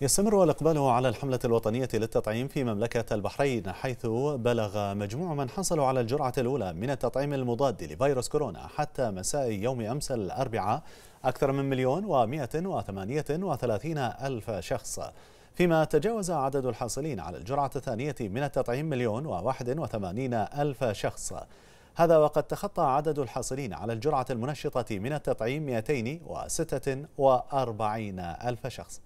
يستمر الإقبال على الحملة الوطنية للتطعيم في مملكة البحرين حيث بلغ مجموع من حصلوا على الجرعة الأولى من التطعيم المضاد لفيروس كورونا حتى مساء يوم أمس الأربعاء أكثر من مليون ومائة وثمانية وثلاثين ألف شخص فيما تجاوز عدد الحاصلين على الجرعة الثانية من التطعيم مليون وواحد وثمانين ألف شخص هذا وقد تخطى عدد الحاصلين على الجرعة المنشطة من التطعيم 246 ألف شخص